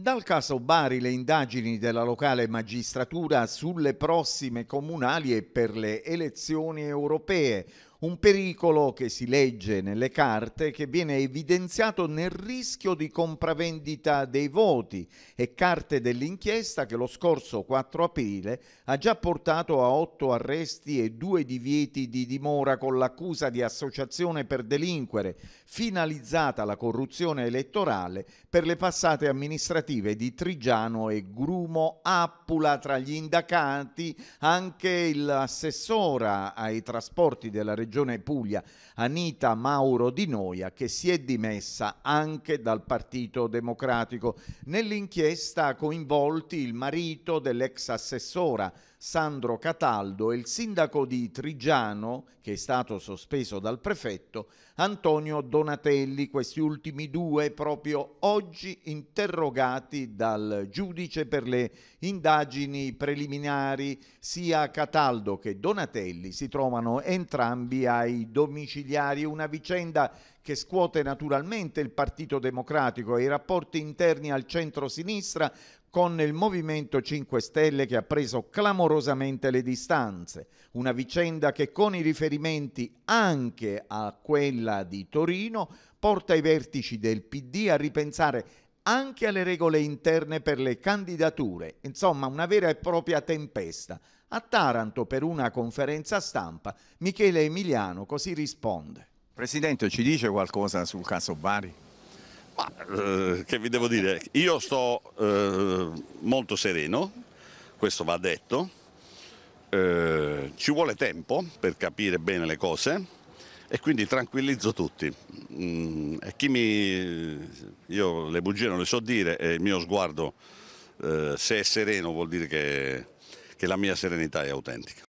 Dal caso Bari le indagini della locale magistratura sulle prossime comunali e per le elezioni europee, un pericolo che si legge nelle carte che viene evidenziato nel rischio di compravendita dei voti e carte dell'inchiesta che lo scorso 4 aprile ha già portato a otto arresti e due divieti di dimora con l'accusa di associazione per delinquere, finalizzata alla corruzione elettorale per le passate amministrative di Trigiano e Grumo Appula tra gli indagati anche l'assessora ai trasporti della regione Regione Puglia, Anita Mauro Di Noia, che si è dimessa anche dal Partito Democratico. Nell'inchiesta coinvolti il marito dell'ex assessora Sandro Cataldo e il sindaco di Trigiano, che è stato sospeso dal prefetto, Antonio Donatelli, questi ultimi due proprio oggi interrogati dal giudice per le indagini preliminari. Sia Cataldo che Donatelli si trovano entrambi ai domiciliari, una vicenda che scuote naturalmente il Partito Democratico e i rapporti interni al centro-sinistra con il Movimento 5 Stelle che ha preso clamorosamente le distanze, una vicenda che con i riferimenti anche a quella di Torino porta i vertici del PD a ripensare anche alle regole interne per le candidature, insomma una vera e propria tempesta. A Taranto per una conferenza stampa Michele Emiliano così risponde. Presidente, ci dice qualcosa sul caso Bari? Ma eh, che vi devo dire? Io sto eh, molto sereno, questo va detto, eh, ci vuole tempo per capire bene le cose e quindi tranquillizzo tutti. Mm, e chi mi... Io le bugie non le so dire e il mio sguardo, eh, se è sereno, vuol dire che, che la mia serenità è autentica.